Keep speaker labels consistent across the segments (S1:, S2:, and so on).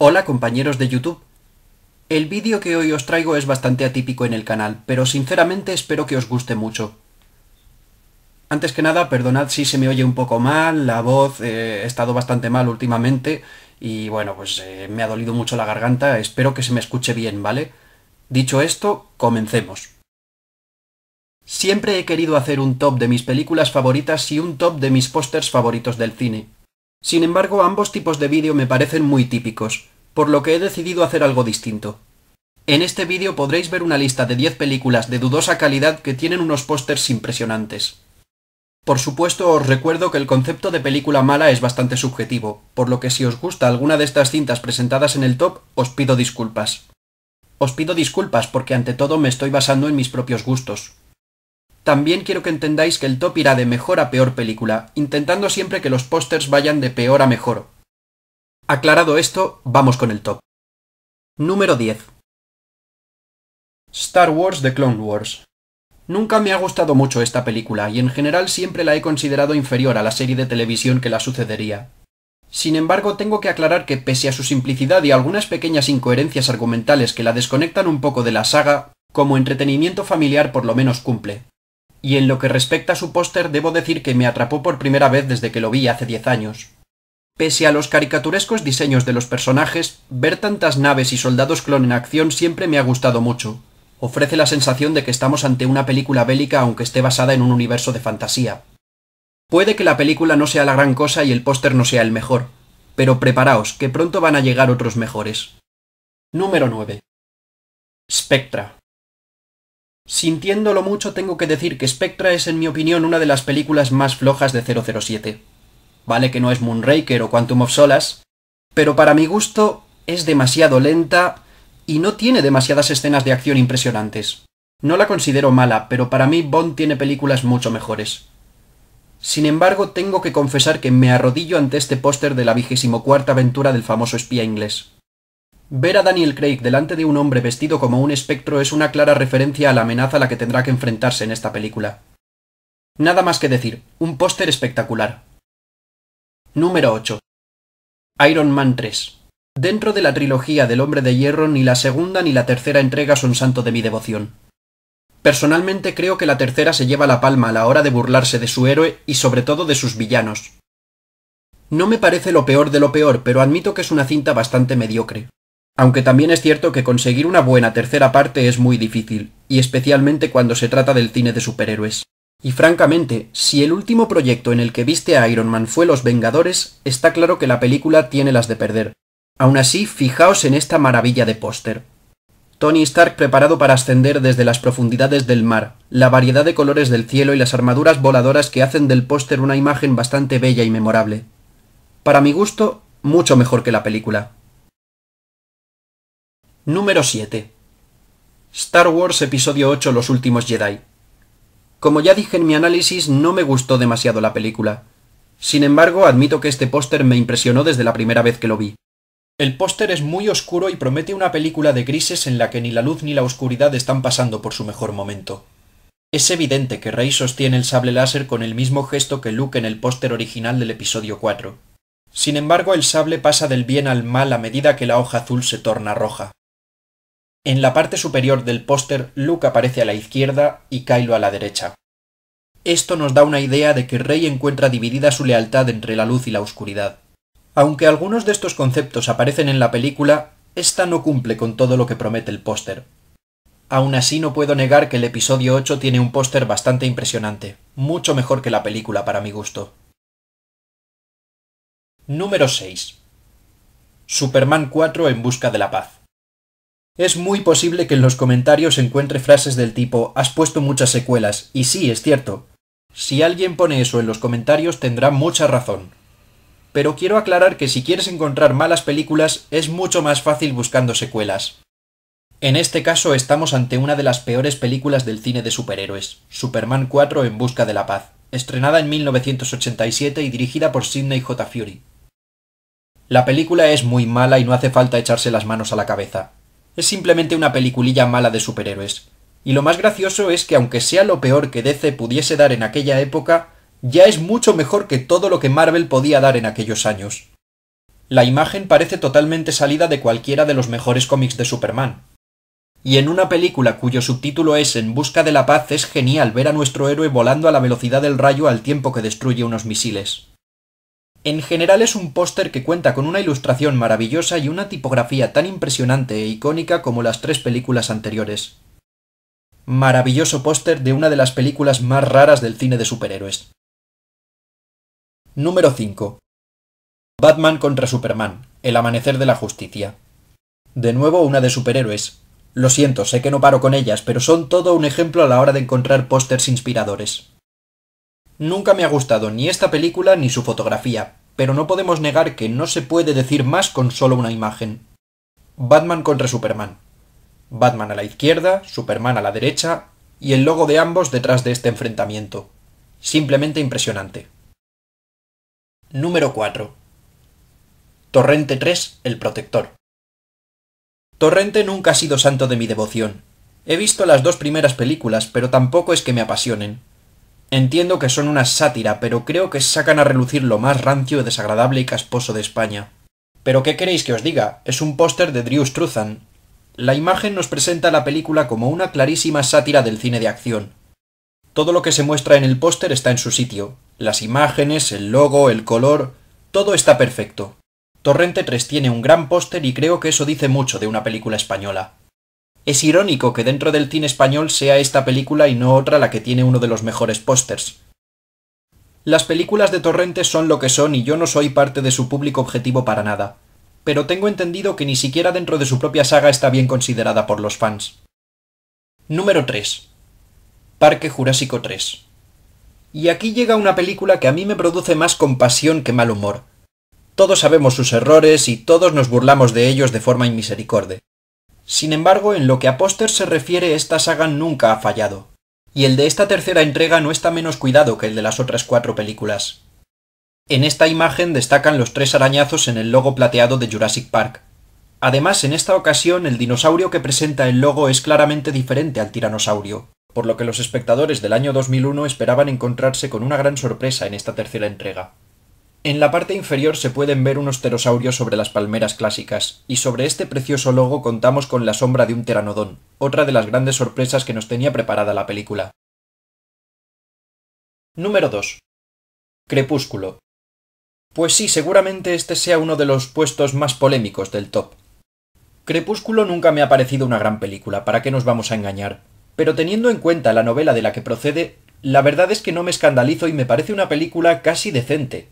S1: Hola compañeros de YouTube. El vídeo que hoy os traigo es bastante atípico en el canal, pero sinceramente espero que os guste mucho. Antes que nada, perdonad si se me oye un poco mal, la voz eh, he estado bastante mal últimamente y bueno, pues eh, me ha dolido mucho la garganta, espero que se me escuche bien, ¿vale? Dicho esto, comencemos. Siempre he querido hacer un top de mis películas favoritas y un top de mis pósters favoritos del cine. Sin embargo, ambos tipos de vídeo me parecen muy típicos por lo que he decidido hacer algo distinto. En este vídeo podréis ver una lista de 10 películas de dudosa calidad que tienen unos pósters impresionantes. Por supuesto os recuerdo que el concepto de película mala es bastante subjetivo, por lo que si os gusta alguna de estas cintas presentadas en el top, os pido disculpas. Os pido disculpas porque ante todo me estoy basando en mis propios gustos. También quiero que entendáis que el top irá de mejor a peor película, intentando siempre que los pósters vayan de peor a mejor, Aclarado esto, vamos con el top. Número 10. Star Wars The Clone Wars. Nunca me ha gustado mucho esta película y en general siempre la he considerado inferior a la serie de televisión que la sucedería. Sin embargo, tengo que aclarar que pese a su simplicidad y algunas pequeñas incoherencias argumentales que la desconectan un poco de la saga, como entretenimiento familiar por lo menos cumple. Y en lo que respecta a su póster debo decir que me atrapó por primera vez desde que lo vi hace 10 años. Pese a los caricaturescos diseños de los personajes, ver tantas naves y soldados clon en acción siempre me ha gustado mucho. Ofrece la sensación de que estamos ante una película bélica aunque esté basada en un universo de fantasía. Puede que la película no sea la gran cosa y el póster no sea el mejor, pero preparaos, que pronto van a llegar otros mejores. Número 9. Spectra. Sintiéndolo mucho tengo que decir que Spectra es en mi opinión una de las películas más flojas de 007. Vale que no es Moonraker o Quantum of Solace, pero para mi gusto es demasiado lenta y no tiene demasiadas escenas de acción impresionantes. No la considero mala, pero para mí Bond tiene películas mucho mejores. Sin embargo, tengo que confesar que me arrodillo ante este póster de la vigésimo cuarta aventura del famoso espía inglés. Ver a Daniel Craig delante de un hombre vestido como un espectro es una clara referencia a la amenaza a la que tendrá que enfrentarse en esta película. Nada más que decir, un póster espectacular, Número 8. Iron Man 3. Dentro de la trilogía del Hombre de Hierro ni la segunda ni la tercera entrega son santo de mi devoción. Personalmente creo que la tercera se lleva la palma a la hora de burlarse de su héroe y sobre todo de sus villanos. No me parece lo peor de lo peor, pero admito que es una cinta bastante mediocre. Aunque también es cierto que conseguir una buena tercera parte es muy difícil, y especialmente cuando se trata del cine de superhéroes. Y francamente, si el último proyecto en el que viste a Iron Man fue Los Vengadores, está claro que la película tiene las de perder. Aún así, fijaos en esta maravilla de póster. Tony Stark preparado para ascender desde las profundidades del mar, la variedad de colores del cielo y las armaduras voladoras que hacen del póster una imagen bastante bella y memorable. Para mi gusto, mucho mejor que la película. Número 7. Star Wars Episodio 8 Los Últimos Jedi. Como ya dije en mi análisis, no me gustó demasiado la película. Sin embargo, admito que este póster me impresionó desde la primera vez que lo vi. El póster es muy oscuro y promete una película de grises en la que ni la luz ni la oscuridad están pasando por su mejor momento. Es evidente que Rey sostiene el sable láser con el mismo gesto que Luke en el póster original del episodio 4. Sin embargo, el sable pasa del bien al mal a medida que la hoja azul se torna roja. En la parte superior del póster, Luke aparece a la izquierda y Kylo a la derecha. Esto nos da una idea de que Rey encuentra dividida su lealtad entre la luz y la oscuridad. Aunque algunos de estos conceptos aparecen en la película, esta no cumple con todo lo que promete el póster. Aún así no puedo negar que el episodio 8 tiene un póster bastante impresionante, mucho mejor que la película para mi gusto. Número 6. Superman 4 en busca de la paz. Es muy posible que en los comentarios encuentre frases del tipo has puesto muchas secuelas, y sí, es cierto. Si alguien pone eso en los comentarios tendrá mucha razón. Pero quiero aclarar que si quieres encontrar malas películas es mucho más fácil buscando secuelas. En este caso estamos ante una de las peores películas del cine de superhéroes, Superman 4 en busca de la paz, estrenada en 1987 y dirigida por Sidney J. Fury. La película es muy mala y no hace falta echarse las manos a la cabeza. Es simplemente una peliculilla mala de superhéroes. Y lo más gracioso es que aunque sea lo peor que DC pudiese dar en aquella época, ya es mucho mejor que todo lo que Marvel podía dar en aquellos años. La imagen parece totalmente salida de cualquiera de los mejores cómics de Superman. Y en una película cuyo subtítulo es En busca de la paz es genial ver a nuestro héroe volando a la velocidad del rayo al tiempo que destruye unos misiles. En general es un póster que cuenta con una ilustración maravillosa y una tipografía tan impresionante e icónica como las tres películas anteriores. Maravilloso póster de una de las películas más raras del cine de superhéroes. Número 5. Batman contra Superman, El amanecer de la justicia. De nuevo una de superhéroes. Lo siento, sé que no paro con ellas, pero son todo un ejemplo a la hora de encontrar pósters inspiradores. Nunca me ha gustado ni esta película ni su fotografía, pero no podemos negar que no se puede decir más con solo una imagen. Batman contra Superman. Batman a la izquierda, Superman a la derecha, y el logo de ambos detrás de este enfrentamiento. Simplemente impresionante. Número 4. Torrente 3, El Protector. Torrente nunca ha sido santo de mi devoción. He visto las dos primeras películas, pero tampoco es que me apasionen. Entiendo que son una sátira, pero creo que sacan a relucir lo más rancio, desagradable y casposo de España. Pero ¿qué queréis que os diga? Es un póster de Drew Struzan. La imagen nos presenta la película como una clarísima sátira del cine de acción. Todo lo que se muestra en el póster está en su sitio. Las imágenes, el logo, el color, todo está perfecto. Torrente 3 tiene un gran póster y creo que eso dice mucho de una película española. Es irónico que dentro del cine español sea esta película y no otra la que tiene uno de los mejores pósters. Las películas de Torrente son lo que son y yo no soy parte de su público objetivo para nada, pero tengo entendido que ni siquiera dentro de su propia saga está bien considerada por los fans. Número 3. Parque Jurásico 3. Y aquí llega una película que a mí me produce más compasión que mal humor. Todos sabemos sus errores y todos nos burlamos de ellos de forma inmisericorde. Sin embargo, en lo que a póster se refiere, esta saga nunca ha fallado, y el de esta tercera entrega no está menos cuidado que el de las otras cuatro películas. En esta imagen destacan los tres arañazos en el logo plateado de Jurassic Park. Además, en esta ocasión, el dinosaurio que presenta el logo es claramente diferente al tiranosaurio, por lo que los espectadores del año 2001 esperaban encontrarse con una gran sorpresa en esta tercera entrega. En la parte inferior se pueden ver unos pterosaurios sobre las palmeras clásicas, y sobre este precioso logo contamos con la sombra de un pteranodón, otra de las grandes sorpresas que nos tenía preparada la película. Número 2. Crepúsculo. Pues sí, seguramente este sea uno de los puestos más polémicos del top. Crepúsculo nunca me ha parecido una gran película, ¿para qué nos vamos a engañar? Pero teniendo en cuenta la novela de la que procede, la verdad es que no me escandalizo y me parece una película casi decente,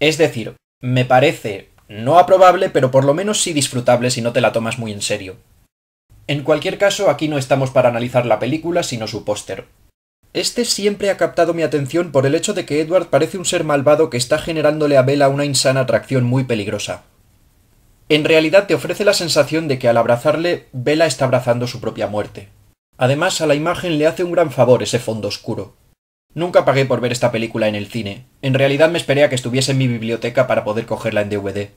S1: es decir, me parece no aprobable, pero por lo menos sí disfrutable si no te la tomas muy en serio. En cualquier caso, aquí no estamos para analizar la película, sino su póster. Este siempre ha captado mi atención por el hecho de que Edward parece un ser malvado que está generándole a Bella una insana atracción muy peligrosa. En realidad te ofrece la sensación de que al abrazarle, Bella está abrazando su propia muerte. Además, a la imagen le hace un gran favor ese fondo oscuro. Nunca pagué por ver esta película en el cine. En realidad me esperé a que estuviese en mi biblioteca para poder cogerla en DVD.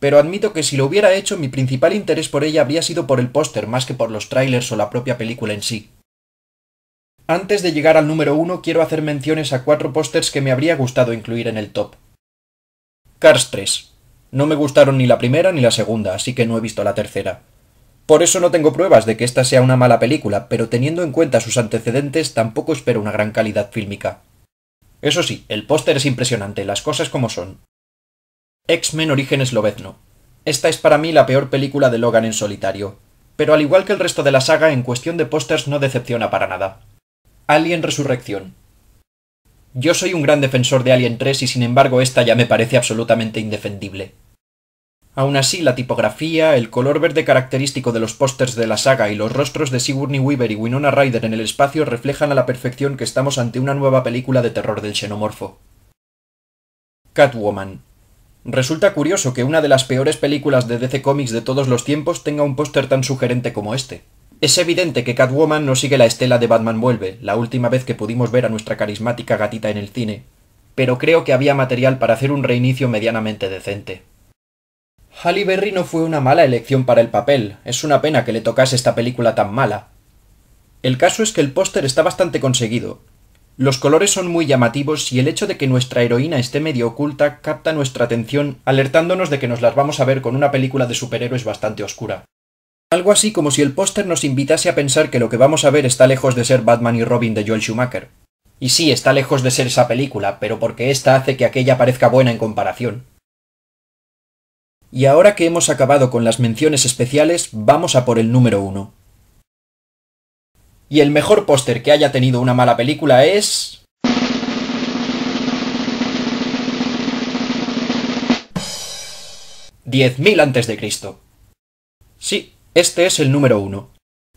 S1: Pero admito que si lo hubiera hecho, mi principal interés por ella habría sido por el póster más que por los trailers o la propia película en sí. Antes de llegar al número uno, quiero hacer menciones a cuatro pósters que me habría gustado incluir en el top. Cars 3. No me gustaron ni la primera ni la segunda, así que no he visto la tercera. Por eso no tengo pruebas de que esta sea una mala película, pero teniendo en cuenta sus antecedentes tampoco espero una gran calidad fílmica. Eso sí, el póster es impresionante, las cosas como son. X-Men Origen Slobezno. Esta es para mí la peor película de Logan en solitario, pero al igual que el resto de la saga, en cuestión de pósters no decepciona para nada. Alien Resurrección. Yo soy un gran defensor de Alien 3 y sin embargo esta ya me parece absolutamente indefendible. Aún así, la tipografía, el color verde característico de los pósters de la saga y los rostros de Sigourney Weaver y Winona Ryder en el espacio reflejan a la perfección que estamos ante una nueva película de terror del xenomorfo. Catwoman. Resulta curioso que una de las peores películas de DC Comics de todos los tiempos tenga un póster tan sugerente como este. Es evidente que Catwoman no sigue la estela de Batman Vuelve, la última vez que pudimos ver a nuestra carismática gatita en el cine, pero creo que había material para hacer un reinicio medianamente decente. Halle no fue una mala elección para el papel, es una pena que le tocase esta película tan mala. El caso es que el póster está bastante conseguido. Los colores son muy llamativos y el hecho de que nuestra heroína esté medio oculta capta nuestra atención alertándonos de que nos las vamos a ver con una película de superhéroes bastante oscura. Algo así como si el póster nos invitase a pensar que lo que vamos a ver está lejos de ser Batman y Robin de Joel Schumacher. Y sí, está lejos de ser esa película, pero porque esta hace que aquella parezca buena en comparación. Y ahora que hemos acabado con las menciones especiales, vamos a por el número uno. Y el mejor póster que haya tenido una mala película es... ...10.000 antes de Cristo. Sí, este es el número uno.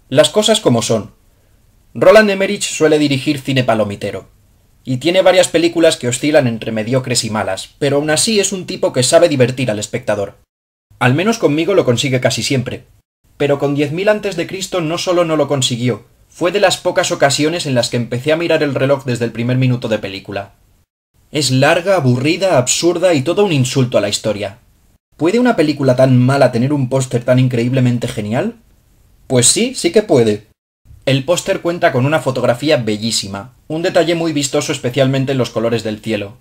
S1: Las cosas como son. Roland Emmerich suele dirigir cine palomitero. Y tiene varias películas que oscilan entre mediocres y malas, pero aún así es un tipo que sabe divertir al espectador. Al menos conmigo lo consigue casi siempre. Pero con 10.000 antes de Cristo no solo no lo consiguió, fue de las pocas ocasiones en las que empecé a mirar el reloj desde el primer minuto de película. Es larga, aburrida, absurda y todo un insulto a la historia. ¿Puede una película tan mala tener un póster tan increíblemente genial? Pues sí, sí que puede. El póster cuenta con una fotografía bellísima, un detalle muy vistoso especialmente en los colores del cielo.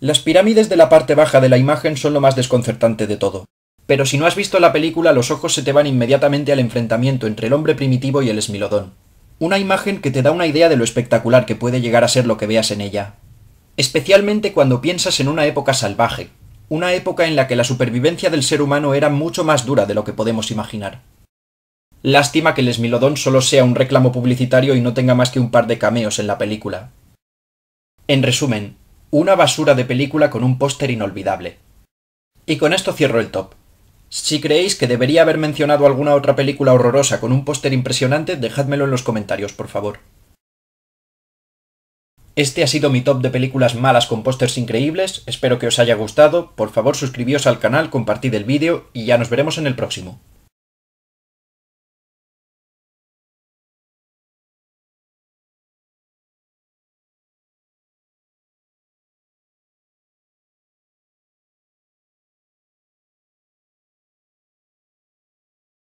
S1: Las pirámides de la parte baja de la imagen son lo más desconcertante de todo. Pero si no has visto la película, los ojos se te van inmediatamente al enfrentamiento entre el hombre primitivo y el esmilodón. Una imagen que te da una idea de lo espectacular que puede llegar a ser lo que veas en ella. Especialmente cuando piensas en una época salvaje, una época en la que la supervivencia del ser humano era mucho más dura de lo que podemos imaginar. Lástima que el esmilodón solo sea un reclamo publicitario y no tenga más que un par de cameos en la película. En resumen, una basura de película con un póster inolvidable. Y con esto cierro el top. Si creéis que debería haber mencionado alguna otra película horrorosa con un póster impresionante, dejádmelo en los comentarios, por favor. Este ha sido mi top de películas malas con pósters increíbles, espero que os haya gustado, por favor suscribíos al canal, compartid el vídeo y ya nos veremos en el próximo.